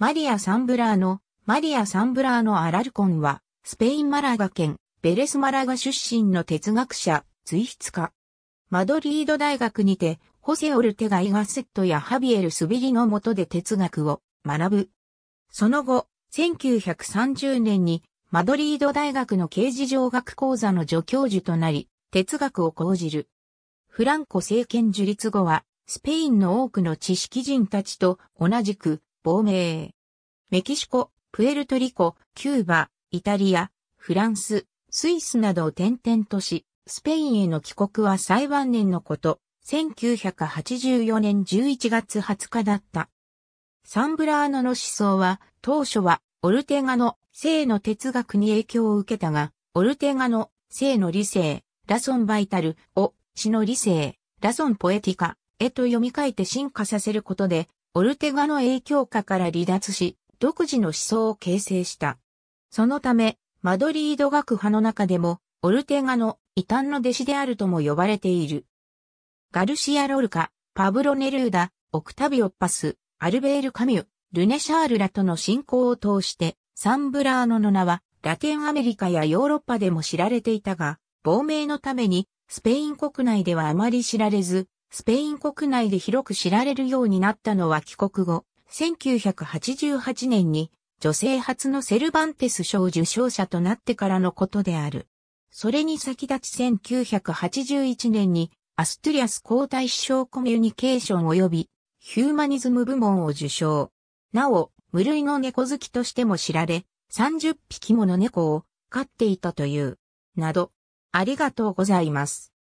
マリア・サンブラーノ、マリア・サンブラーノ・アラルコンは、スペイン・マラガ県、ベレス・マラガ出身の哲学者、随筆家。マドリード大学にて、ホセ・オルテガ・イガセットやハビエル・スビリの下で哲学を学ぶ。その後、1930年に、マドリード大学の刑事上学講座の助教授となり、哲学を講じる。フランコ政権樹立後は、スペインの多くの知識人たちと同じく亡命。メキシコ、プエルトリコ、キューバ、イタリア、フランス、スイスなどを転々とし、スペインへの帰国は最晩年のこと、1984年11月20日だった。サンブラーノの思想は、当初は、オルテガの性の哲学に影響を受けたが、オルテガの性の理性、ラソンバイタルを、死の理性、ラソンポエティカへと読み替えて進化させることで、オルテガの影響下から離脱し、独自の思想を形成した。そのため、マドリード学派の中でも、オルテガの異端の弟子であるとも呼ばれている。ガルシア・ロルカ、パブロ・ネルーダ、オクタビオ・パス、アルベール・カミュ、ルネ・シャールらとの信仰を通して、サンブラーノの名は、ラテンアメリカやヨーロッパでも知られていたが、亡命のために、スペイン国内ではあまり知られず、スペイン国内で広く知られるようになったのは帰国後、1988年に女性初のセルバンテス賞受賞者となってからのことである。それに先立ち1981年にアストゥリアス皇太子賞コミュニケーション及びヒューマニズム部門を受賞。なお、無類の猫好きとしても知られ、30匹もの猫を飼っていたという、など、ありがとうございます。